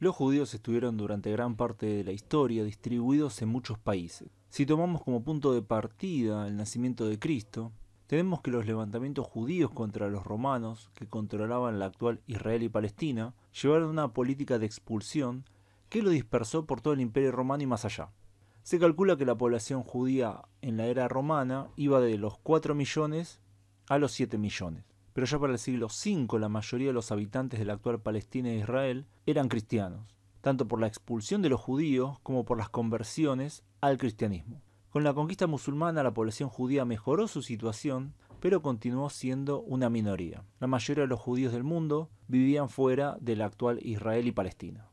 Los judíos estuvieron durante gran parte de la historia distribuidos en muchos países. Si tomamos como punto de partida el nacimiento de Cristo, tenemos que los levantamientos judíos contra los romanos, que controlaban la actual Israel y Palestina, llevaron a una política de expulsión que lo dispersó por todo el imperio romano y más allá. Se calcula que la población judía en la era romana iba de los 4 millones a los 7 millones pero ya para el siglo V la mayoría de los habitantes de la actual Palestina e Israel eran cristianos, tanto por la expulsión de los judíos como por las conversiones al cristianismo. Con la conquista musulmana la población judía mejoró su situación, pero continuó siendo una minoría. La mayoría de los judíos del mundo vivían fuera de la actual Israel y Palestina.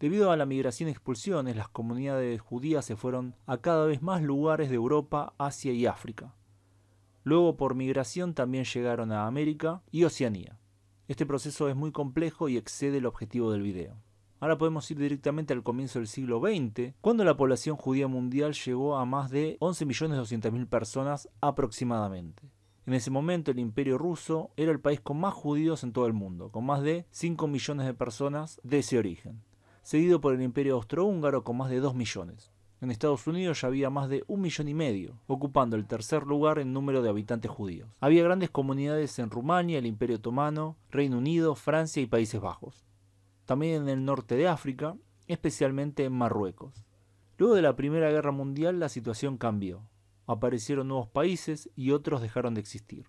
Debido a la migración y expulsiones, las comunidades judías se fueron a cada vez más lugares de Europa, Asia y África. Luego por migración también llegaron a América y Oceanía. Este proceso es muy complejo y excede el objetivo del video. Ahora podemos ir directamente al comienzo del siglo XX, cuando la población judía mundial llegó a más de 11.200.000 personas aproximadamente. En ese momento el imperio ruso era el país con más judíos en todo el mundo, con más de 5 millones de personas de ese origen, seguido por el imperio austrohúngaro con más de 2 millones. En Estados Unidos ya había más de un millón y medio, ocupando el tercer lugar en número de habitantes judíos. Había grandes comunidades en Rumania, el Imperio Otomano, Reino Unido, Francia y Países Bajos. También en el norte de África, especialmente en Marruecos. Luego de la Primera Guerra Mundial la situación cambió. Aparecieron nuevos países y otros dejaron de existir.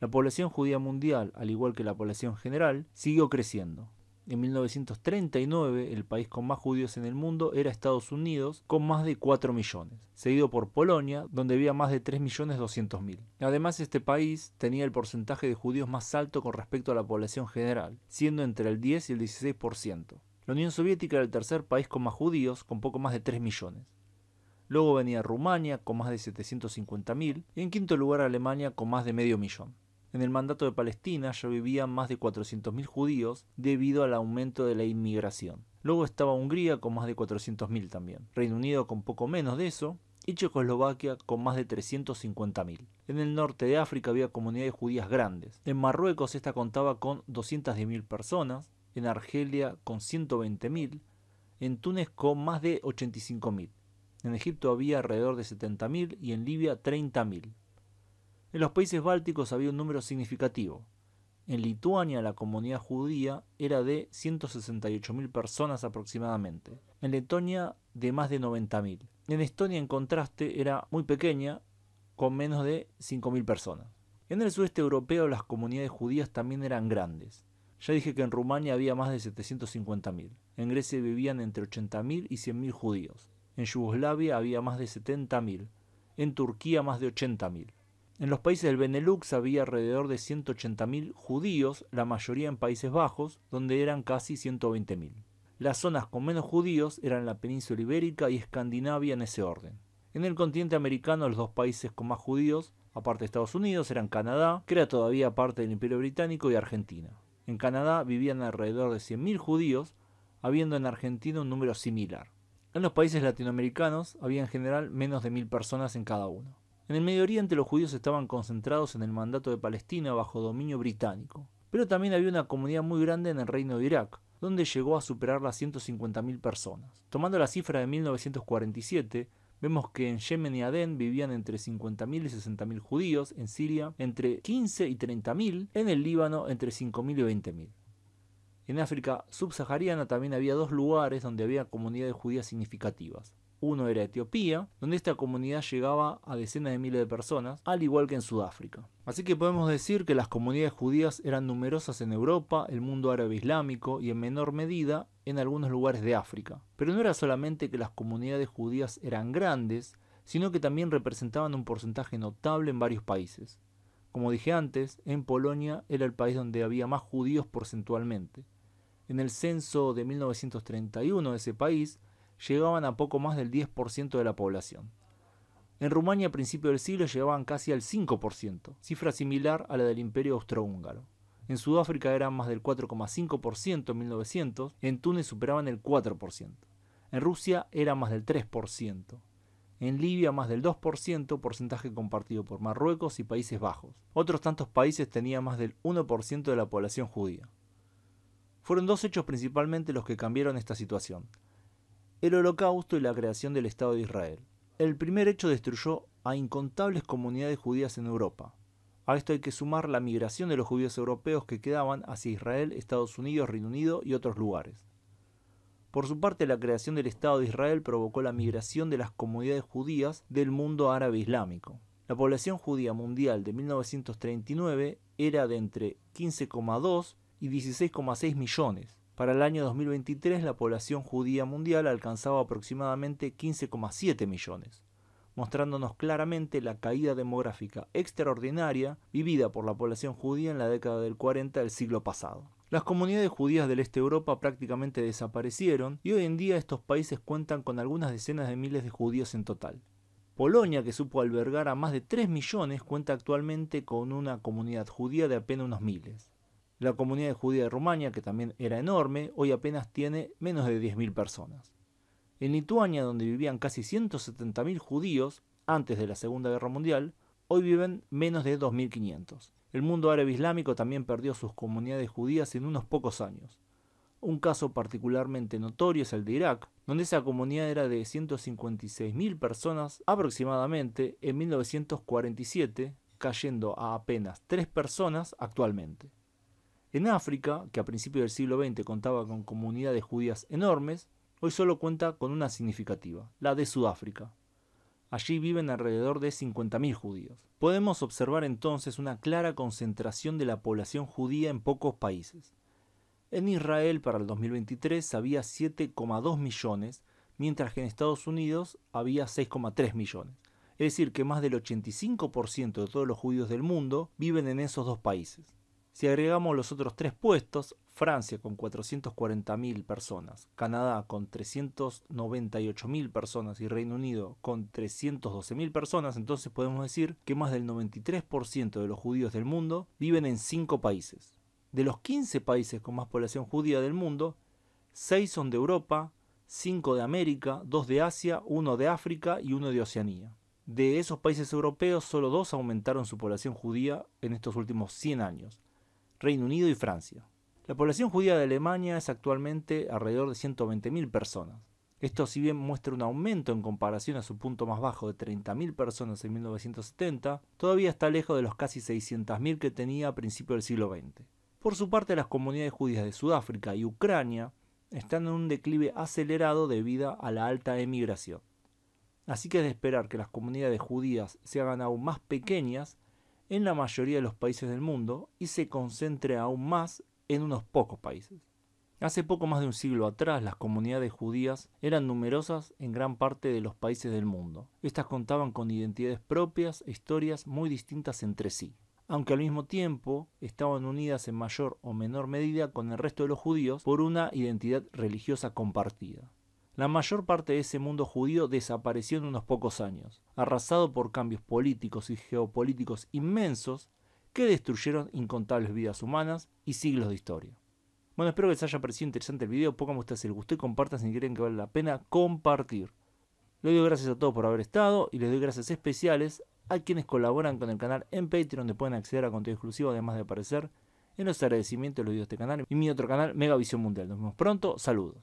La población judía mundial, al igual que la población general, siguió creciendo. En 1939, el país con más judíos en el mundo era Estados Unidos, con más de 4 millones, seguido por Polonia, donde había más de 3.200.000. Además, este país tenía el porcentaje de judíos más alto con respecto a la población general, siendo entre el 10 y el 16%. La Unión Soviética era el tercer país con más judíos, con poco más de 3 millones. Luego venía Rumania, con más de 750.000, y en quinto lugar Alemania, con más de medio millón. En el mandato de Palestina ya vivían más de 400.000 judíos debido al aumento de la inmigración. Luego estaba Hungría con más de 400.000 también, Reino Unido con poco menos de eso y Checoslovaquia con más de 350.000. En el norte de África había comunidades judías grandes. En Marruecos esta contaba con 210.000 personas, en Argelia con 120.000, en Túnez con más de 85.000. En Egipto había alrededor de 70.000 y en Libia 30.000. En los países bálticos había un número significativo. En Lituania la comunidad judía era de 168.000 personas aproximadamente. En Letonia de más de 90.000. En Estonia en contraste era muy pequeña, con menos de 5.000 personas. En el sudeste europeo las comunidades judías también eran grandes. Ya dije que en Rumania había más de 750.000. En Grecia vivían entre 80.000 y 100.000 judíos. En Yugoslavia había más de 70.000. En Turquía más de 80.000. En los países del Benelux había alrededor de 180.000 judíos, la mayoría en Países Bajos, donde eran casi 120.000. Las zonas con menos judíos eran la península ibérica y Escandinavia en ese orden. En el continente americano los dos países con más judíos, aparte de Estados Unidos, eran Canadá, que era todavía parte del Imperio Británico, y Argentina. En Canadá vivían alrededor de 100.000 judíos, habiendo en Argentina un número similar. En los países latinoamericanos había en general menos de 1.000 personas en cada uno. En el Medio Oriente los judíos estaban concentrados en el mandato de Palestina bajo dominio británico, pero también había una comunidad muy grande en el reino de Irak, donde llegó a superar las 150.000 personas. Tomando la cifra de 1947, Vemos que en Yemen y Adén vivían entre 50.000 y 60.000 judíos, en Siria entre 15 y 30.000, en el Líbano entre 5.000 y 20.000. En África subsahariana también había dos lugares donde había comunidades judías significativas, uno era Etiopía, donde esta comunidad llegaba a decenas de miles de personas, al igual que en Sudáfrica. Así que podemos decir que las comunidades judías eran numerosas en Europa, el mundo árabe islámico y en menor medida en algunos lugares de África. Pero no era solamente que las comunidades judías eran grandes, sino que también representaban un porcentaje notable en varios países. Como dije antes, en Polonia era el país donde había más judíos porcentualmente. En el censo de 1931 de ese país, llegaban a poco más del 10% de la población. En Rumania a principios del siglo llegaban casi al 5%, cifra similar a la del imperio austrohúngaro. En Sudáfrica eran más del 4,5% en 1900, en Túnez superaban el 4%, en Rusia era más del 3%, en Libia más del 2%, porcentaje compartido por Marruecos y Países Bajos. Otros tantos países tenían más del 1% de la población judía. Fueron dos hechos principalmente los que cambiaron esta situación el holocausto y la creación del Estado de Israel. El primer hecho destruyó a incontables comunidades judías en Europa. A esto hay que sumar la migración de los judíos europeos que quedaban hacia Israel, Estados Unidos, Reino Unido y otros lugares. Por su parte, la creación del Estado de Israel provocó la migración de las comunidades judías del mundo árabe islámico. La población judía mundial de 1939 era de entre 15,2 y 16,6 millones, para el año 2023 la población judía mundial alcanzaba aproximadamente 15,7 millones, mostrándonos claramente la caída demográfica extraordinaria vivida por la población judía en la década del 40 del siglo pasado. Las comunidades judías del este de Europa prácticamente desaparecieron y hoy en día estos países cuentan con algunas decenas de miles de judíos en total. Polonia, que supo albergar a más de 3 millones, cuenta actualmente con una comunidad judía de apenas unos miles. La comunidad judía de Rumania, que también era enorme, hoy apenas tiene menos de 10.000 personas. En Lituania, donde vivían casi 170.000 judíos antes de la Segunda Guerra Mundial, hoy viven menos de 2.500. El mundo árabe islámico también perdió sus comunidades judías en unos pocos años. Un caso particularmente notorio es el de Irak, donde esa comunidad era de 156.000 personas aproximadamente en 1947, cayendo a apenas 3 personas actualmente. En África, que a principios del siglo XX contaba con comunidades judías enormes, hoy solo cuenta con una significativa, la de Sudáfrica. Allí viven alrededor de 50.000 judíos. Podemos observar entonces una clara concentración de la población judía en pocos países. En Israel para el 2023 había 7,2 millones, mientras que en Estados Unidos había 6,3 millones. Es decir, que más del 85% de todos los judíos del mundo viven en esos dos países. Si agregamos los otros tres puestos, Francia con 440.000 personas, Canadá con 398.000 personas y Reino Unido con 312.000 personas, entonces podemos decir que más del 93% de los judíos del mundo viven en 5 países. De los 15 países con más población judía del mundo, 6 son de Europa, 5 de América, 2 de Asia, 1 de África y 1 de Oceanía. De esos países europeos, solo dos aumentaron su población judía en estos últimos 100 años, Reino Unido y Francia. La población judía de Alemania es actualmente alrededor de 120.000 personas. Esto si bien muestra un aumento en comparación a su punto más bajo de 30.000 personas en 1970, todavía está lejos de los casi 600.000 que tenía a principios del siglo XX. Por su parte, las comunidades judías de Sudáfrica y Ucrania están en un declive acelerado debido a la alta emigración. Así que es de esperar que las comunidades judías se hagan aún más pequeñas en la mayoría de los países del mundo y se concentra aún más en unos pocos países. Hace poco más de un siglo atrás las comunidades judías eran numerosas en gran parte de los países del mundo. Estas contaban con identidades propias e historias muy distintas entre sí, aunque al mismo tiempo estaban unidas en mayor o menor medida con el resto de los judíos por una identidad religiosa compartida la mayor parte de ese mundo judío desapareció en unos pocos años, arrasado por cambios políticos y geopolíticos inmensos que destruyeron incontables vidas humanas y siglos de historia. Bueno, espero que les haya parecido interesante el video, pongan ustedes el gusto y compartan si creen que vale la pena compartir. Les doy gracias a todos por haber estado y les doy gracias especiales a quienes colaboran con el canal en Patreon donde pueden acceder a contenido exclusivo además de aparecer en los agradecimientos de los videos de este canal y mi otro canal Megavisión Mundial. Nos vemos pronto, saludos.